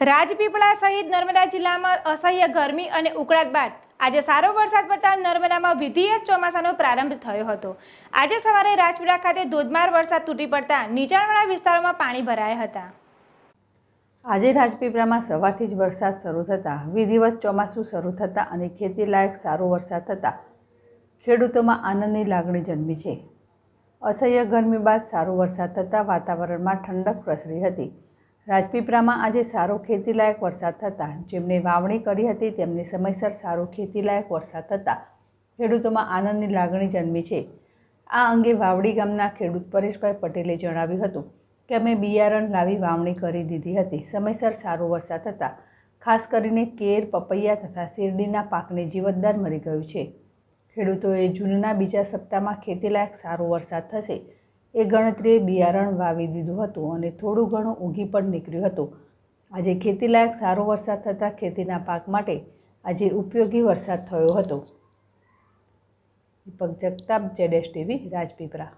રાજપીપળા સહિત નર્મદા જિલ્લામાં અસહ્ય ગરમી અને ઉકળાટ બાદ આજે સારો વરસાદ પડતા નર્મદામાં વિધિયત ચોમાસાનો પ્રારંભ થયો હતો આજે સવારે રાજપીપળા ખાતે ધોધમાર વરસાદ તૂટી પડતા નીચાણવાળા વિસ્તારોમાં પાણી ભરાયા હતા આજે રાજપીપળામાં સવારથી જ વરસાદ શરૂ થતાં વિધિવત ચોમાસું શરૂ થતાં અને ખેતીલાયક સારો વરસાદ થતાં ખેડૂતોમાં આનંદની લાગણી જન્મી છે અસહ્ય ગરમી બાદ સારો વરસાદ થતાં વાતાવરણમાં ઠંડક પ્રસરી હતી રાજપીપળામાં આજે સારો ખેતીલાયક વરસાદ થતા જેમણે વાવણી કરી હતી તેમને સમયસર સારો ખેતીલાયક વરસાદ થતા ખેડૂતોમાં આનંદની લાગણી જન્મી છે આ અંગે વાવડી ગામના ખેડૂત પરેશભાઈ પટેલે જણાવ્યું હતું કે અમે બિયારણ લાવી વાવણી કરી દીધી હતી સમયસર સારો વરસાદ થતાં ખાસ કરીને કેર પપૈયા તથા શેરડીના પાકને જીવતદાર મળી ગયું છે ખેડૂતોએ જૂનના બીજા સપ્તાહમાં ખેતીલાયક સારો વરસાદ થશે એ ગણતરીએ બિયારણ વાવી દીધું હતું અને થોડું ઘણું ઊંઘી પણ નીકળ્યું હતું આજે ખેતીલાયક સારો વરસાદ થતાં ખેતીના પાક માટે આજે ઉપયોગી વરસાદ થયો હતો દીપક જગતાપ જેડેશ ટીવી રાજપીપરા